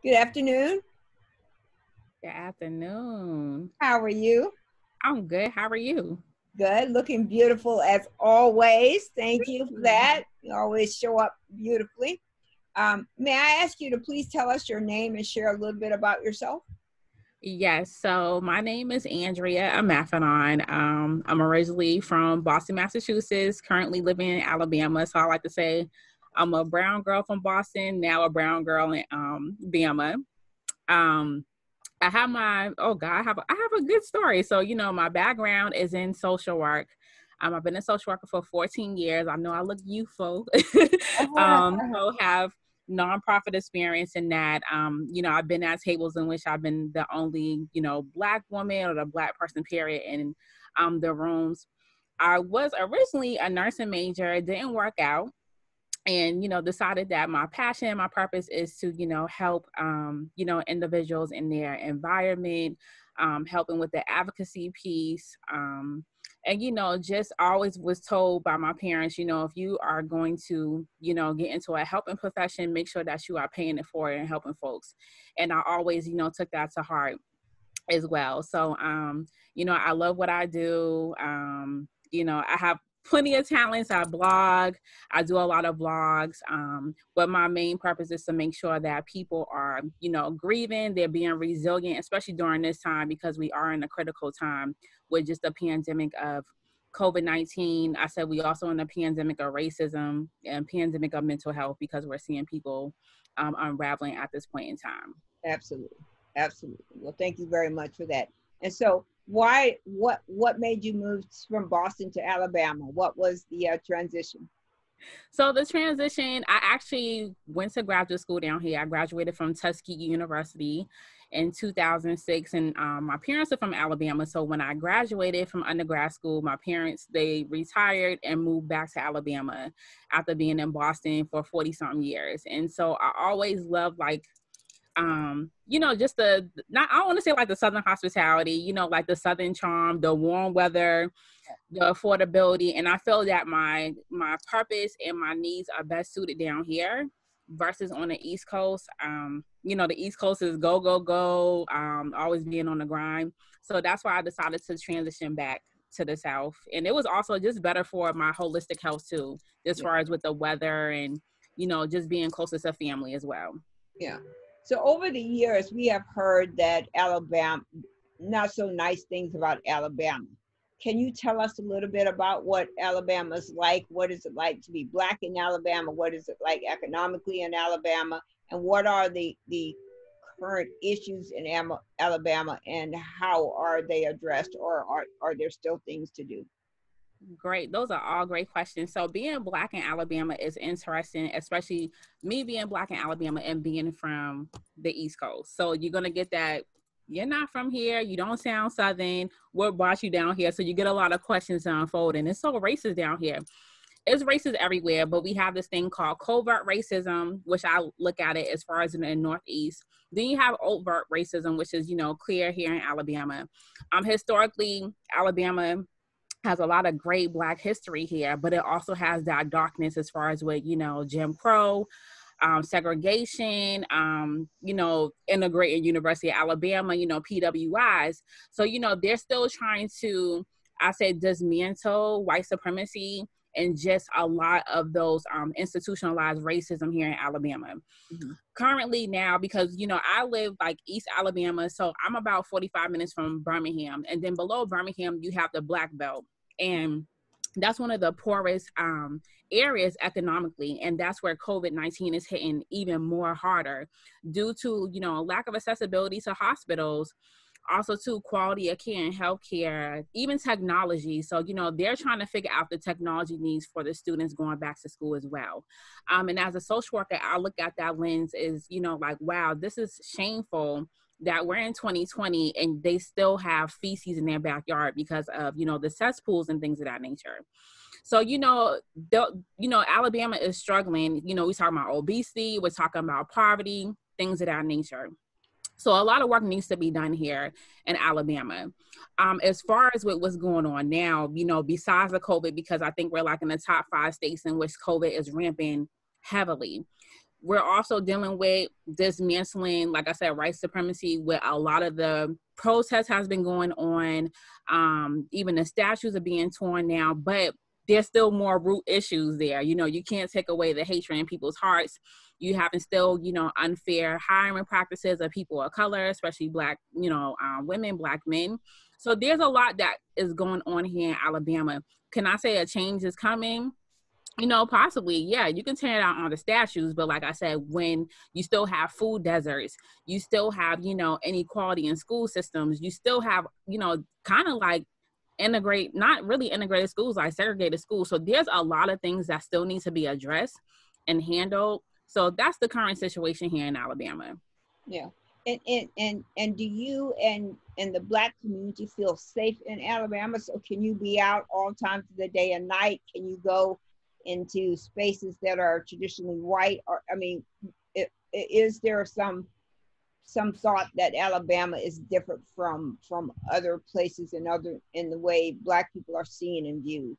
Good afternoon. Good afternoon. How are you? I'm good. How are you? Good. Looking beautiful as always. Thank you for that. You always show up beautifully. Um, may I ask you to please tell us your name and share a little bit about yourself? Yes, so my name is Andrea Amathanon. Um, I'm originally from Boston, Massachusetts, currently living in Alabama. So I like to say I'm a brown girl from Boston, now a brown girl in um, Bama. Um, I have my oh god, I have a, I have a good story. So you know, my background is in social work. Um, I've been a social worker for 14 years. I know I look youthful. Uh-huh, um, uh-huh. so have nonprofit experience in that. Um, you know, I've been at tables in which I've been the only you know black woman or the black person period in um, the rooms. I was originally a nursing major. It didn't work out and you know decided that my passion my purpose is to you know help um, you know individuals in their environment um, helping with the advocacy piece um, and you know just always was told by my parents you know if you are going to you know get into a helping profession make sure that you are paying it for it and helping folks and i always you know took that to heart as well so um you know i love what i do um you know i have plenty of talents. I blog, I do a lot of blogs, um, but my main purpose is to make sure that people are, you know, grieving, they're being resilient, especially during this time because we are in a critical time with just the pandemic of COVID 19. I said we also in a pandemic of racism and pandemic of mental health because we're seeing people um, unraveling at this point in time. Absolutely. Absolutely. Well, thank you very much for that. And so, why what what made you move from boston to alabama what was the uh, transition so the transition i actually went to graduate school down here i graduated from tuskegee university in 2006 and um, my parents are from alabama so when i graduated from undergrad school my parents they retired and moved back to alabama after being in boston for 40 some years and so i always loved like um, you know, just the not I want to say like the southern hospitality, you know, like the southern charm, the warm weather, the affordability, and I feel that my my purpose and my needs are best suited down here versus on the East Coast. Um, you know, the East Coast is go go go, um, always being on the grind. So that's why I decided to transition back to the South, and it was also just better for my holistic health too, as far as with the weather and you know just being closer to family as well. Yeah. So over the years, we have heard that Alabama, not so nice things about Alabama. Can you tell us a little bit about what Alabama's like? What is it like to be black in Alabama? What is it like economically in Alabama? And what are the, the current issues in Alabama and how are they addressed or are, are there still things to do? Great. Those are all great questions. So being black in Alabama is interesting, especially me being black in Alabama and being from the East Coast. So you're going to get that you're not from here. You don't sound Southern. What brought you down here? So you get a lot of questions unfolding. it's so racist down here. It's racist everywhere, but we have this thing called covert racism, which I look at it as far as in the Northeast. Then you have overt racism, which is, you know, clear here in Alabama. Um, historically, Alabama has a lot of great black history here, but it also has that darkness as far as with, you know, Jim Crow, um, segregation, um, you know, integrating University of Alabama, you know, PWIs. So, you know, they're still trying to, I said, dismantle white supremacy and just a lot of those um, institutionalized racism here in Alabama. Mm-hmm. Currently, now, because you know, I live like East Alabama, so I'm about 45 minutes from Birmingham, and then below Birmingham, you have the Black Belt. And that's one of the poorest um, areas economically and that's where covid-19 is hitting even more harder due to you know lack of accessibility to hospitals also too quality of care and healthcare, even technology. So you know they're trying to figure out the technology needs for the students going back to school as well. Um, and as a social worker, I look at that lens is you know like wow, this is shameful that we're in 2020 and they still have feces in their backyard because of you know the cesspools and things of that nature. So you know, the, you know, Alabama is struggling. You know, we're talking about obesity, we're talking about poverty, things of that nature. So a lot of work needs to be done here in Alabama. Um, as far as with what's going on now, you know, besides the COVID, because I think we're like in the top five states in which COVID is ramping heavily. We're also dealing with dismantling, like I said, white supremacy with a lot of the protests has been going on. Um, even the statues are being torn now, but there's still more root issues there. You know, you can't take away the hatred in people's hearts you having still you know unfair hiring practices of people of color especially black you know um, women black men so there's a lot that is going on here in alabama can i say a change is coming you know, possibly, yeah, you can it out on the statues, but like I said, when you still have food deserts, you still have, you know, inequality in school systems, you still have, you know, kind of like integrate, not really integrated schools, like segregated schools. So there's a lot of things that still need to be addressed and handled so that's the current situation here in Alabama. Yeah. And, and and and do you and and the black community feel safe in Alabama? So can you be out all times of the day and night? Can you go into spaces that are traditionally white? Or I mean, it, is there some some thought that Alabama is different from from other places and other in the way black people are seen and viewed?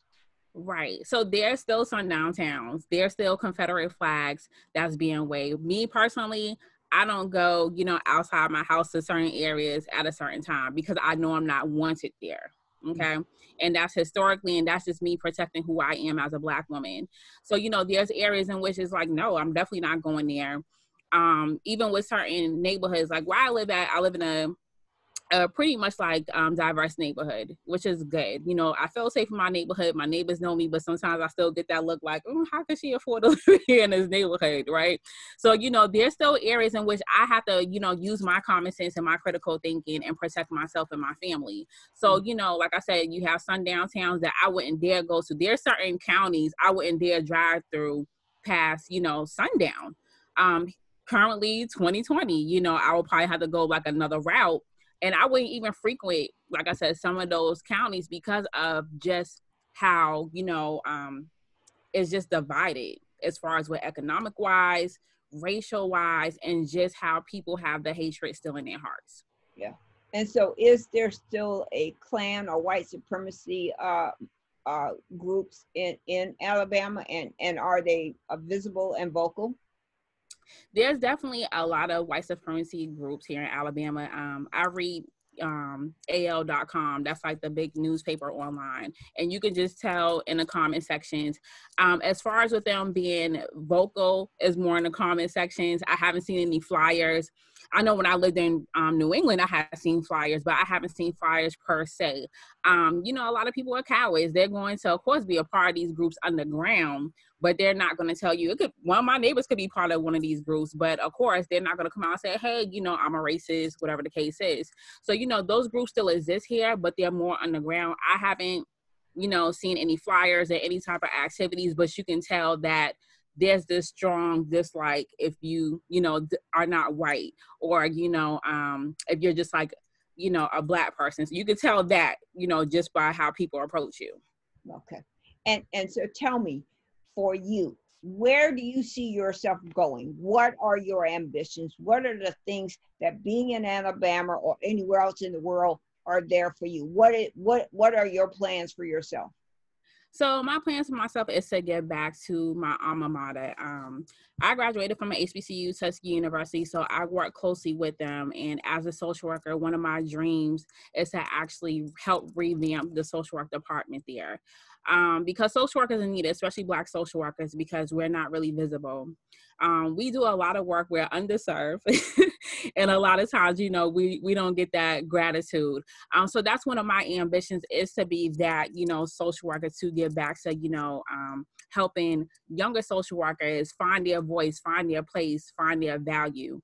Right. So there's still some downtowns. There's still Confederate flags that's being waved. Me personally, I don't go, you know, outside my house to certain areas at a certain time because I know I'm not wanted there. Mm. Okay. Mm-hmm. And that's historically, and that's just me protecting who I am as a black woman. So, you know, there's areas in which it's like, no, I'm definitely not going there. Um, even with certain neighborhoods, like where I live at, I live in a a pretty much like um, diverse neighborhood, which is good. You know, I feel safe in my neighborhood. My neighbors know me, but sometimes I still get that look like, mm, how could she afford to live here in this neighborhood, right? So, you know, there's still areas in which I have to, you know, use my common sense and my critical thinking and protect myself and my family. So, mm. you know, like I said, you have some downtowns that I wouldn't dare go to. There's certain counties I wouldn't dare drive through past, you know, sundown. Um, currently 2020, you know, I will probably have to go like another route and I wouldn't even frequent, like I said, some of those counties because of just how you know um, it's just divided as far as what economic wise, racial wise, and just how people have the hatred still in their hearts. Yeah. And so, is there still a Klan or white supremacy uh, uh, groups in in Alabama, and and are they uh, visible and vocal? there's definitely a lot of white supremacy groups here in Alabama. Um, I read um, al.com that's like the big newspaper online and you can just tell in the comment sections um, as far as with them being vocal is more in the comment sections i haven't seen any flyers i know when i lived in um, new england i have seen flyers but i haven't seen flyers per se um, you know a lot of people are cowards they're going to of course be a part of these groups underground but they're not going to tell you. It could one of my neighbors could be part of one of these groups, but of course they're not going to come out and say, "Hey, you know, I'm a racist," whatever the case is. So you know, those groups still exist here, but they're more underground. I haven't, you know, seen any flyers or any type of activities, but you can tell that there's this strong dislike if you you know are not white or you know um if you're just like you know a black person so you can tell that you know just by how people approach you okay and and so tell me for you? Where do you see yourself going? What are your ambitions? What are the things that being in Alabama or anywhere else in the world are there for you? What, is, what, what are your plans for yourself? So my plans for myself is to get back to my alma mater. Um, I graduated from HBCU Tuskegee University, so I work closely with them. And as a social worker, one of my dreams is to actually help revamp the social work department there. Um, because social workers are needed, especially Black social workers, because we're not really visible. Um, we do a lot of work, we're underserved. and a lot of times you know we we don't get that gratitude um so that's one of my ambitions is to be that you know social worker to give back to you know um helping younger social workers find their voice find their place find their value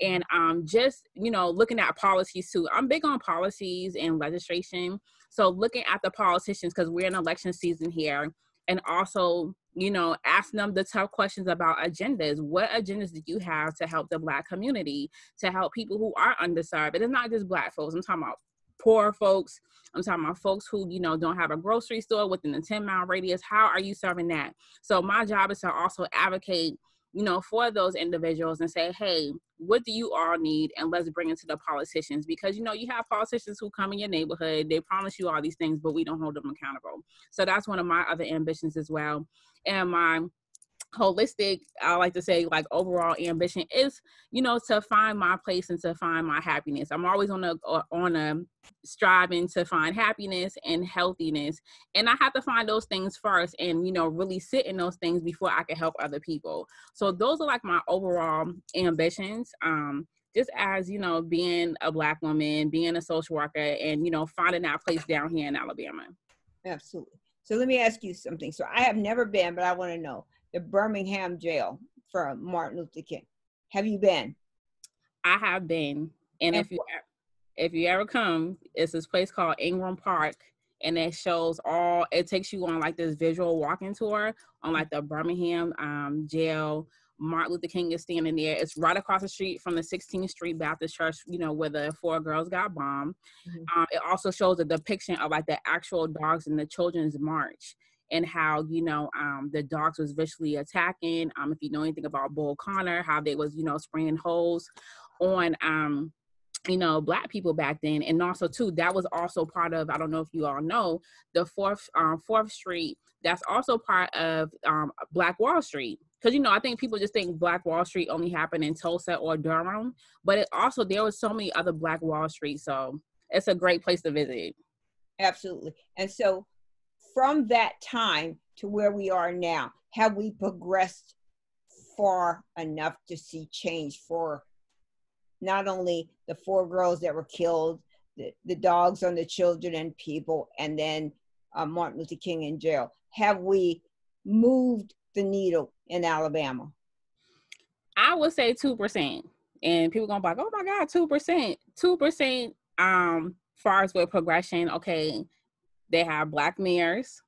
and um, just you know looking at policies too i'm big on policies and legislation so looking at the politicians because we're in election season here and also you know, ask them the tough questions about agendas. What agendas do you have to help the Black community, to help people who are underserved? it's not just Black folks. I'm talking about poor folks. I'm talking about folks who, you know, don't have a grocery store within a 10 mile radius. How are you serving that? So my job is to also advocate, you know, for those individuals and say, hey, what do you all need? And let's bring it to the politicians because, you know, you have politicians who come in your neighborhood, they promise you all these things, but we don't hold them accountable. So that's one of my other ambitions as well and my holistic i like to say like overall ambition is you know to find my place and to find my happiness i'm always on a on a striving to find happiness and healthiness and i have to find those things first and you know really sit in those things before i can help other people so those are like my overall ambitions um just as you know being a black woman being a social worker and you know finding our place down here in alabama absolutely so let me ask you something. So I have never been, but I want to know the Birmingham jail for Martin Luther King. Have you been? I have been. And, and if you if you ever come, it's this place called Ingram Park and it shows all it takes you on like this visual walking tour on like the Birmingham um, jail Martin Luther King is standing there. It's right across the street from the 16th Street Baptist Church, you know, where the four girls got bombed. Mm-hmm. Um, it also shows a depiction of like the actual dogs in the Children's March and how you know um, the dogs was viciously attacking. Um, if you know anything about Bull Connor, how they was you know spraying holes on um, you know black people back then, and also too that was also part of I don't know if you all know the fourth um, Fourth Street. That's also part of um, Black Wall Street because you know I think people just think Black Wall Street only happened in Tulsa or Durham, but it also there was so many other Black Wall Street, so it's a great place to visit. Absolutely, and so from that time to where we are now, have we progressed far enough to see change for not only the four girls that were killed, the, the dogs on the children and people, and then uh, Martin Luther King in jail? Have we moved the needle in Alabama? I would say two percent, and people gonna be like, "Oh my God, two percent, two percent." Um, far as with progression, okay, they have black mirrors.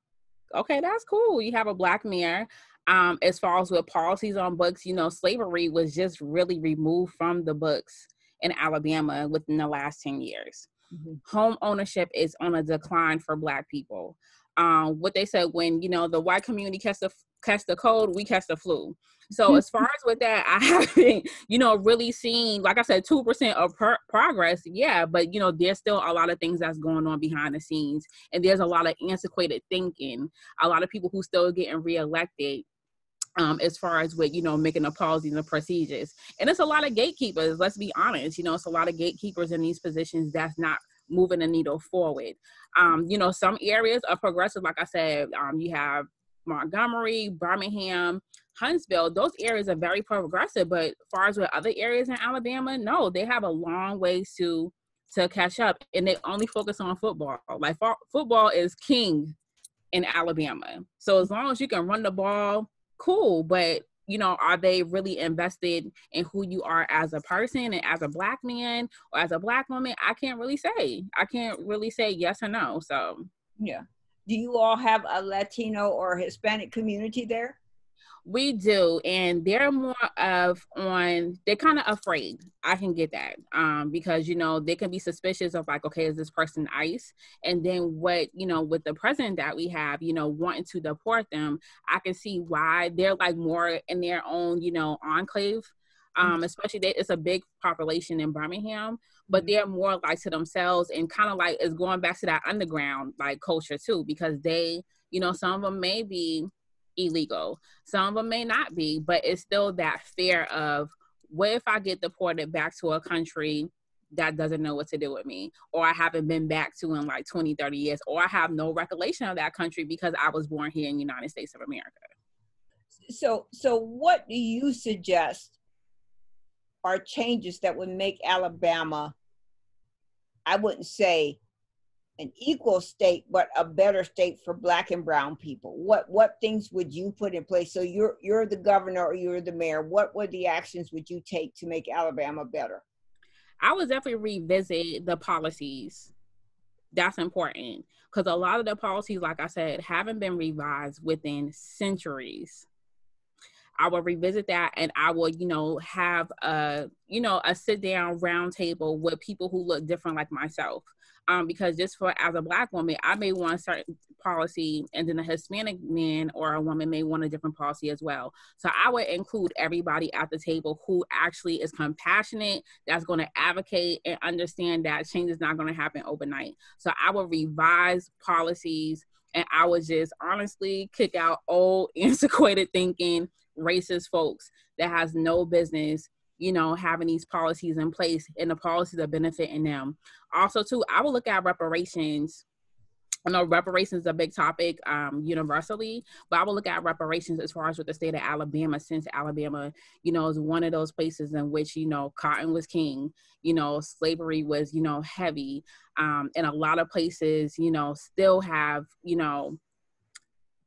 Okay, that's cool. You have a black mirror. Um, as far as with policies on books, you know, slavery was just really removed from the books in Alabama within the last ten years. Mm-hmm. Home ownership is on a decline for Black people. Um, what they said when you know the white community kept the catch the cold, we catch the flu. So hmm. as far as with that, I haven't, you know, really seen, like I said, two percent of per- progress. Yeah, but you know, there's still a lot of things that's going on behind the scenes, and there's a lot of antiquated thinking. A lot of people who still getting reelected. Um, as far as with you know making the policies and the procedures, and it's a lot of gatekeepers. Let's be honest, you know, it's a lot of gatekeepers in these positions that's not moving the needle forward. Um, you know, some areas are progressive. Like I said, um, you have Montgomery, Birmingham, Huntsville, those areas are very progressive. But as far as with other areas in Alabama, no, they have a long ways to to catch up, and they only focus on football. Like football is king in Alabama. So as long as you can run the ball, cool. But you know, are they really invested in who you are as a person and as a black man or as a black woman? I can't really say. I can't really say yes or no. So yeah do you all have a Latino or Hispanic community there? We do, and they're more of on they're kind of afraid. I can get that um, because you know they can be suspicious of like, okay, is this person ICE? And then what you know with the president that we have, you know, wanting to deport them, I can see why they're like more in their own you know enclave Mm-hmm. um, especially that it's a big population in Birmingham, but mm-hmm. they're more like to themselves and kind of like is going back to that underground like culture too, because they, you know, some of them may be illegal, some of them may not be, but it's still that fear of what if I get deported back to a country that doesn't know what to do with me or i haven't been back to in like 20 30 years or i have no recollection of that country because i was born here in the united states of america so so what do you suggest are changes that would make Alabama, I wouldn't say an equal state, but a better state for black and brown people? What what things would you put in place? So you're you're the governor or you're the mayor. What would the actions would you take to make Alabama better? I would definitely revisit the policies. That's important because a lot of the policies, like I said, haven't been revised within centuries. I will revisit that and I will, you know, have a, you know, a sit down round table with people who look different like myself. Um, because just for as a black woman, I may want a certain policy, and then a Hispanic man or a woman may want a different policy as well. So I would include everybody at the table who actually is compassionate, that's going to advocate and understand that change is not going to happen overnight. So I would revise policies and I would just honestly kick out old antiquated thinking racist folks that has no business you know having these policies in place and the policies are benefiting them also too i will look at reparations I know reparations is a big topic um, universally, but I will look at reparations as far as with the state of Alabama, since Alabama, you know, is one of those places in which, you know, cotton was king, you know, slavery was, you know, heavy. Um, and a lot of places, you know, still have, you know,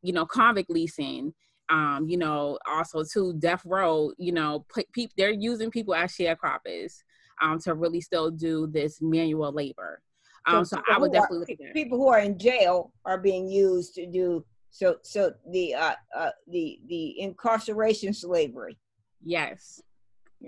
you know, convict leasing um, you know, also to Death Row, you know, pe- pe- they're using people as sharecroppers um, to really still do this manual labor. Um, so, so I would definitely are, people who are in jail are being used to do so. So the uh, uh the the incarceration slavery. Yes.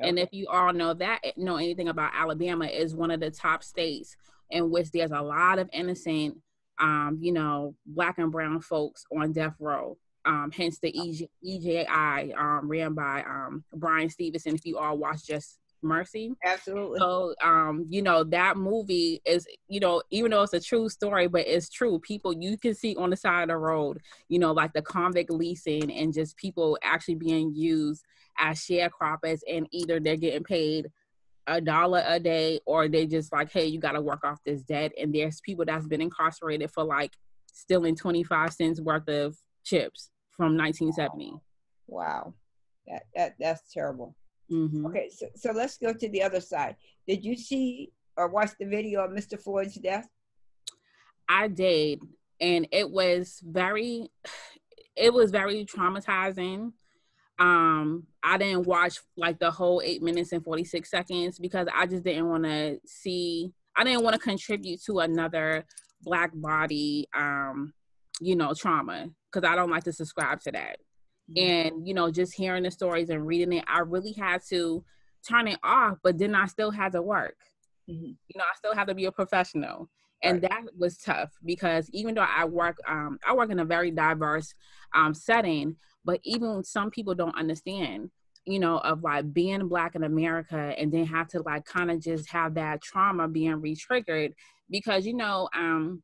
And if you all know that eh, know anything about Alabama is one of the top states in which there's a lot of innocent um, you know, black and brown folks on death row um, hence the EJ, EJI um, ran by um, Brian Stevenson. If you all watch Just Mercy, absolutely. So, um, you know that movie is, you know, even though it's a true story, but it's true. People you can see on the side of the road, you know, like the convict leasing and just people actually being used as sharecroppers, and either they're getting paid a dollar a day or they just like hey you got to work off this debt and there's people that's been incarcerated for like stealing 25 cents worth of chips from 1970. Wow, that, that that's terrible. Mm-hmm. Okay, so, so let's go to the other side. Did you see or watch the video of Mr. Floyd's death? I did, and it was very, it was very traumatizing. Um, I didn't watch like the whole eight minutes and forty six seconds because I just didn't want to see. I didn't want to contribute to another black body um you know, trauma because I don't like to subscribe to that. Mm-hmm. And, you know, just hearing the stories and reading it, I really had to turn it off, but then I still had to work. Mm-hmm. You know, I still had to be a professional. And right. that was tough because even though I work, um, I work in a very diverse um, setting, but even some people don't understand, you know, of like being black in America and then have to like kind of just have that trauma being retriggered because, you know, um,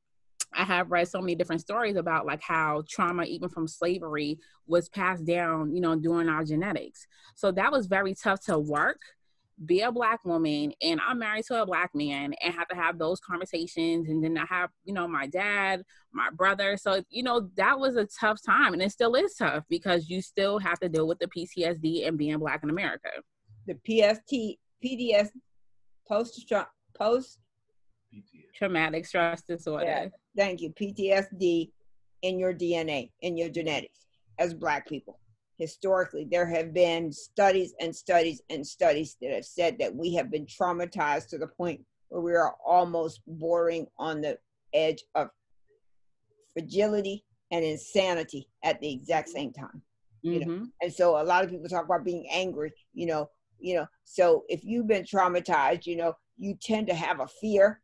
I have read so many different stories about like how trauma, even from slavery, was passed down, you know, during our genetics. So that was very tough to work, be a black woman, and I'm married to a black man and have to have those conversations. And then I have, you know, my dad, my brother. So, you know, that was a tough time and it still is tough because you still have to deal with the PTSD and being black in America. The PST, PDS, post post traumatic stress disorder. Thank you. PTSD in your DNA, in your genetics as Black people. Historically, there have been studies and studies and studies that have said that we have been traumatized to the point where we are almost bordering on the edge of fragility and insanity at the exact same time. You know? Mm-hmm. And so a lot of people talk about being angry, you know, you know, so if you've been traumatized, you know, you tend to have a fear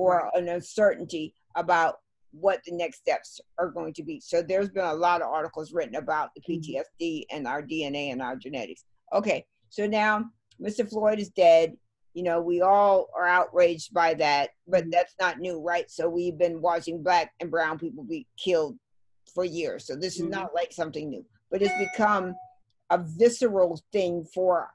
or an uncertainty about what the next steps are going to be. So there's been a lot of articles written about the mm-hmm. PTSD and our DNA and our genetics. Okay, so now Mr. Floyd is dead. You know, we all are outraged by that, but mm-hmm. that's not new, right? So we've been watching black and brown people be killed for years. So this is mm-hmm. not like something new, but it's become a visceral thing for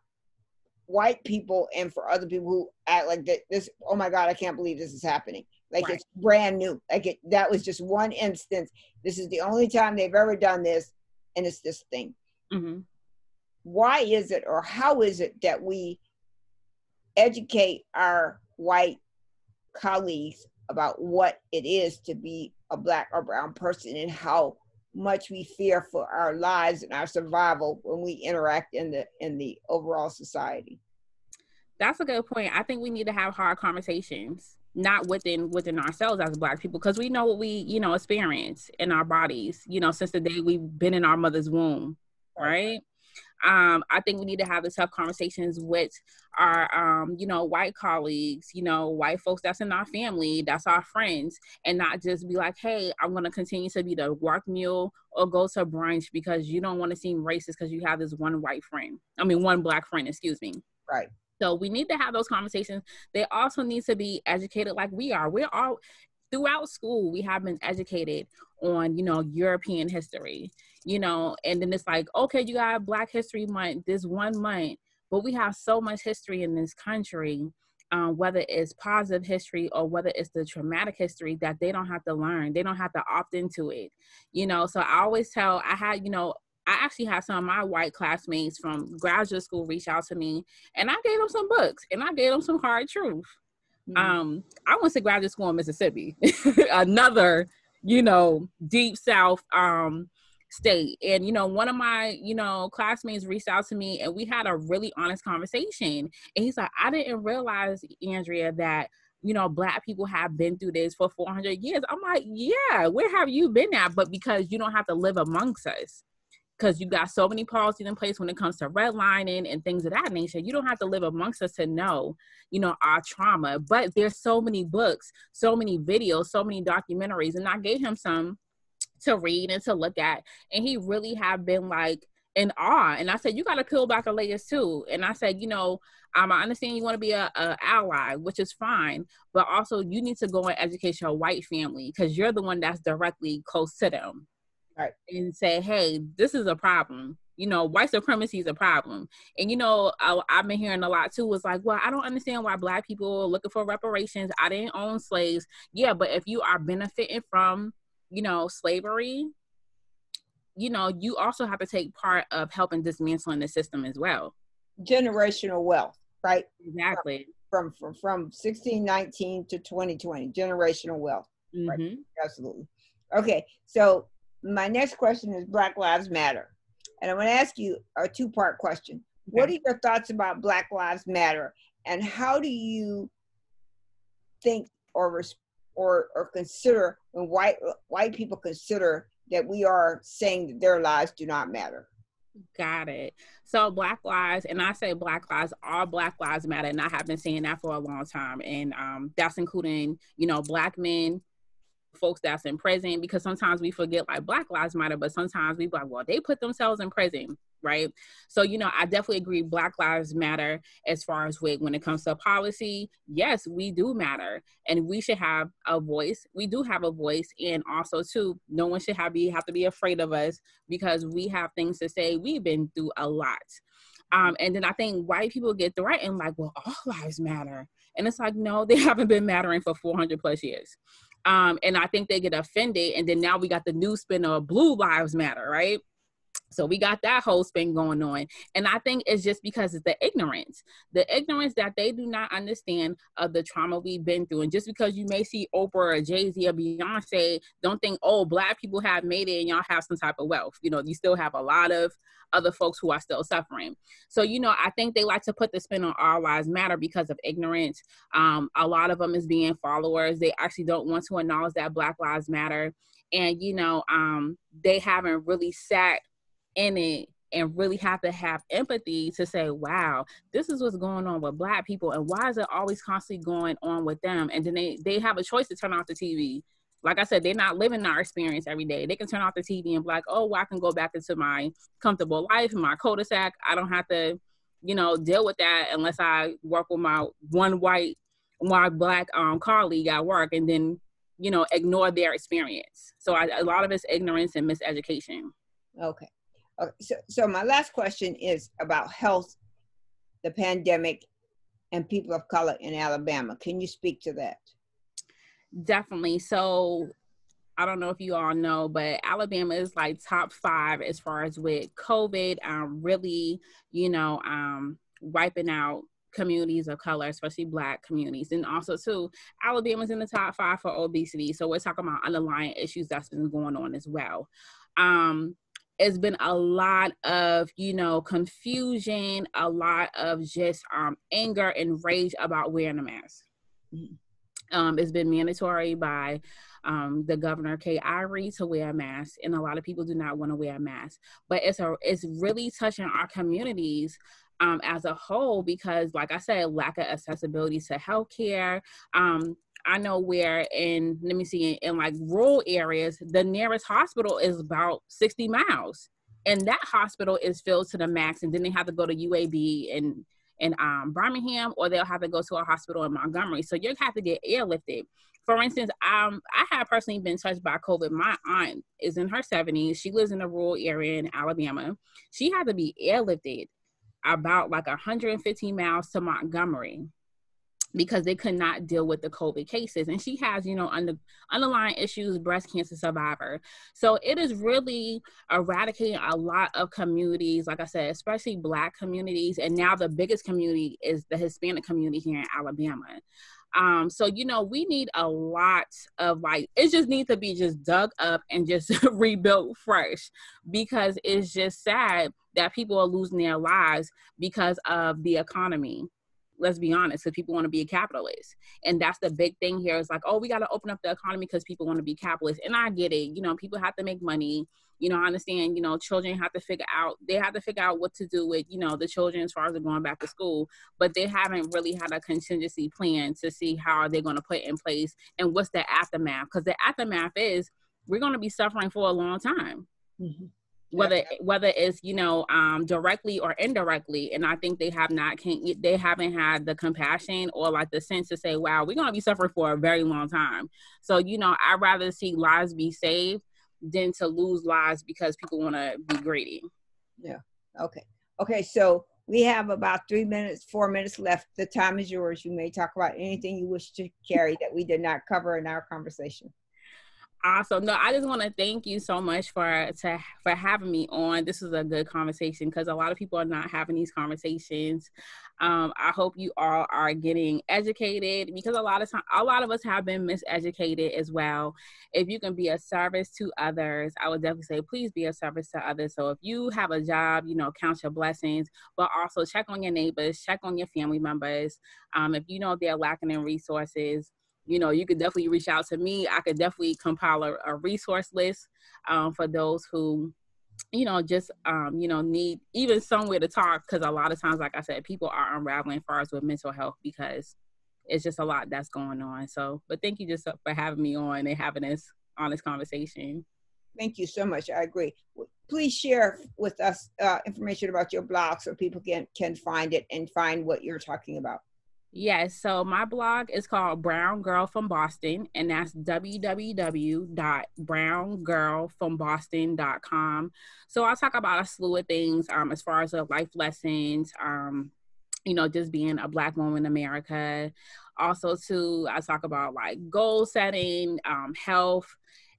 white people and for other people who act like this oh my god i can't believe this is happening like right. it's brand new like it, that was just one instance this is the only time they've ever done this and it's this thing mm-hmm. why is it or how is it that we educate our white colleagues about what it is to be a black or brown person and how much we fear for our lives and our survival when we interact in the in the overall society that's a good point i think we need to have hard conversations not within within ourselves as black people because we know what we you know experience in our bodies you know since the day we've been in our mother's womb right okay um, I think we need to have the tough conversations with our, um, you know, white colleagues, you know, white folks that's in our family, that's our friends, and not just be like, hey, I'm going to continue to be the work mule or go to brunch because you don't want to seem racist because you have this one white friend. I mean, one black friend, excuse me. Right. So we need to have those conversations. They also need to be educated like we are. We're all throughout school, we have been educated on, you know, European history you know, and then it's like, okay, you got Black History Month this one month, but we have so much history in this country, um, whether it's positive history or whether it's the traumatic history that they don't have to learn. They don't have to opt into it, you know. So I always tell, I had, you know, I actually had some of my white classmates from graduate school reach out to me, and I gave them some books and I gave them some hard truth. Mm-hmm. Um, I went to graduate school in Mississippi, another, you know, deep South um, state. And, you know, one of my, you know, classmates reached out to me and we had a really honest conversation. And he's like, I didn't realize, Andrea, that you know, black people have been through this for 400 years. I'm like, yeah, where have you been at? But because you don't have to live amongst us, because you got so many policies in place when it comes to redlining and things of that nature, you don't have to live amongst us to know, you know, our trauma. But there's so many books, so many videos, so many documentaries. And I gave him some to read and to look at. And he really have been like in awe. And I said, you got to peel back the layers too. And I said, you know, um, I understand you want to be a, a, ally, which is fine, but also you need to go and educate your white family because you're the one that's directly close to them. Right. And say, hey, this is a problem. You know, white supremacy is a problem. And, you know, I, I've been hearing a lot too was like, well, I don't understand why black people are looking for reparations. I didn't own slaves. Yeah, but if you are benefiting from you know, slavery, you know, you also have to take part of helping dismantling the system as well. Generational wealth, right? Exactly. From from from 1619 to 2020, generational wealth. Mm-hmm. Right? Absolutely. Okay, so my next question is Black Lives Matter, and I'm going to ask you a two-part question. Okay. What are your thoughts about Black Lives Matter, and how do you think or respond or, or consider when white white people consider that we are saying that their lives do not matter. Got it. So Black Lives, and I say Black Lives, all Black Lives Matter, and I have been saying that for a long time, and um, that's including you know Black men, folks that's in prison, because sometimes we forget like Black Lives Matter, but sometimes we like, well, they put themselves in prison right? So, you know, I definitely agree Black Lives Matter as far as with when it comes to policy. Yes, we do matter and we should have a voice. We do have a voice and also too, no one should have be have to be afraid of us because we have things to say. We've been through a lot. Um, and then I think white people get threatened like, well, all lives matter. And it's like, no, they haven't been mattering for 400 plus years. Um, and I think they get offended. And then now we got the new spin of blue lives matter, right? So we got that whole spin going on. And I think it's just because it's the ignorance, the ignorance that they do not understand of the trauma we've been through. And just because you may see Oprah or Jay Z or Beyonce, don't think, oh, black people have made it and y'all have some type of wealth. You know, you still have a lot of other folks who are still suffering. So, you know, I think they like to put the spin on our lives matter because of ignorance. Um, a lot of them is being followers. They actually don't want to acknowledge that Black Lives Matter. And, you know, um, they haven't really sat in it and really have to have empathy to say, wow, this is what's going on with black people and why is it always constantly going on with them? And then they, they have a choice to turn off the TV. Like I said, they're not living our experience every day. They can turn off the TV and be like, oh, well, I can go back into my comfortable life, my cul-de-sac. I don't have to, you know, deal with that unless I work with my one white, my black um, colleague at work and then, you know, ignore their experience. So I, a lot of it's ignorance and miseducation. Okay so, so my last question is about health, the pandemic, and people of color in Alabama. Can you speak to that? Definitely. So I don't know if you all know, but Alabama is like top five as far as with COVID, um, really, you know, um, wiping out communities of color, especially black communities. And also too, Alabama's in the top five for obesity. So we're talking about underlying issues that's been going on as well. Um, it's been a lot of you know confusion a lot of just um, anger and rage about wearing a mask um, it's been mandatory by um, the governor Kay Irie to wear a mask, and a lot of people do not want to wear a mask. But it's a it's really touching our communities um, as a whole because, like I said, lack of accessibility to healthcare. Um, I know where in let me see in like rural areas, the nearest hospital is about 60 miles. And that hospital is filled to the max, and then they have to go to UAB and in um, Birmingham, or they'll have to go to a hospital in Montgomery. So you have to get airlifted. For instance, um, I have personally been touched by COVID. My aunt is in her 70s. She lives in a rural area in Alabama. She had to be airlifted about like 115 miles to Montgomery because they could not deal with the COVID cases. And she has, you know, under, underlying issues, breast cancer survivor. So it is really eradicating a lot of communities, like I said, especially Black communities. And now the biggest community is the Hispanic community here in Alabama. Um, so you know, we need a lot of like it just needs to be just dug up and just rebuilt fresh because it's just sad that people are losing their lives because of the economy let's be honest, because people want to be a capitalist. And that's the big thing here is like, oh, we got to open up the economy because people want to be capitalists. And I get it. You know, people have to make money. You know, I understand, you know, children have to figure out, they have to figure out what to do with, you know, the children as far as going back to school. But they haven't really had a contingency plan to see how are they going to put in place and what's the aftermath. Because the aftermath is we're going to be suffering for a long time. Mm-hmm whether yeah. whether it's you know um, directly or indirectly and i think they have not can they haven't had the compassion or like the sense to say wow we're going to be suffering for a very long time so you know i'd rather see lives be saved than to lose lives because people want to be greedy yeah okay okay so we have about three minutes four minutes left the time is yours you may talk about anything you wish to carry that we did not cover in our conversation awesome. No, I just want to thank you so much for to for having me on. This is a good conversation because a lot of people are not having these conversations. Um, I hope you all are getting educated because a lot of time, a lot of us have been miseducated as well. If you can be a service to others, I would definitely say please be a service to others. So if you have a job, you know, count your blessings, but also check on your neighbors, check on your family members. Um, if you know they're lacking in resources you know, you could definitely reach out to me. I could definitely compile a, a resource list um, for those who, you know, just, um, you know, need even somewhere to talk. Because a lot of times, like I said, people are unraveling far as with mental health because it's just a lot that's going on. So, but thank you just for having me on and having this honest conversation. Thank you so much. I agree. Please share with us uh, information about your blog so people can, can find it and find what you're talking about. Yes. So my blog is called Brown Girl from Boston, and that's www.browngirlfromboston.com. So I talk about a slew of things um, as far as the uh, life lessons, um, you know, just being a Black woman in America. Also, too, I talk about like goal setting, um, health,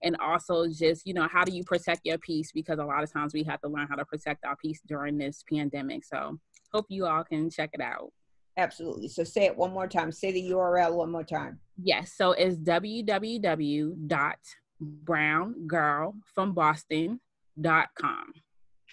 and also just you know how do you protect your peace because a lot of times we have to learn how to protect our peace during this pandemic so hope you all can check it out Absolutely. So say it one more time. Say the URL one more time. Yes. So it's www.browngirlfromboston.com.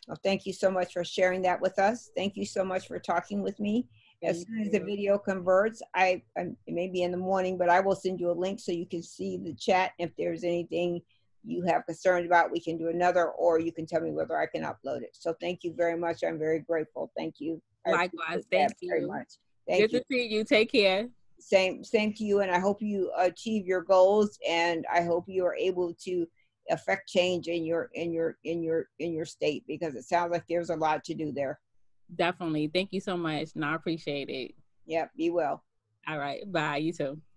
Well, thank you so much for sharing that with us. Thank you so much for talking with me. As soon as the video converts, I, I it may be in the morning, but I will send you a link so you can see the chat. If there's anything you have concerns about, we can do another, or you can tell me whether I can upload it. So thank you very much. I'm very grateful. Thank you. Likewise, thank you very much. Thank Good you. to see you. Take care. Same, same to you. And I hope you achieve your goals. And I hope you are able to affect change in your in your in your in your state because it sounds like there's a lot to do there. Definitely. Thank you so much. And I appreciate it. Yep. Be well. All right. Bye. You too.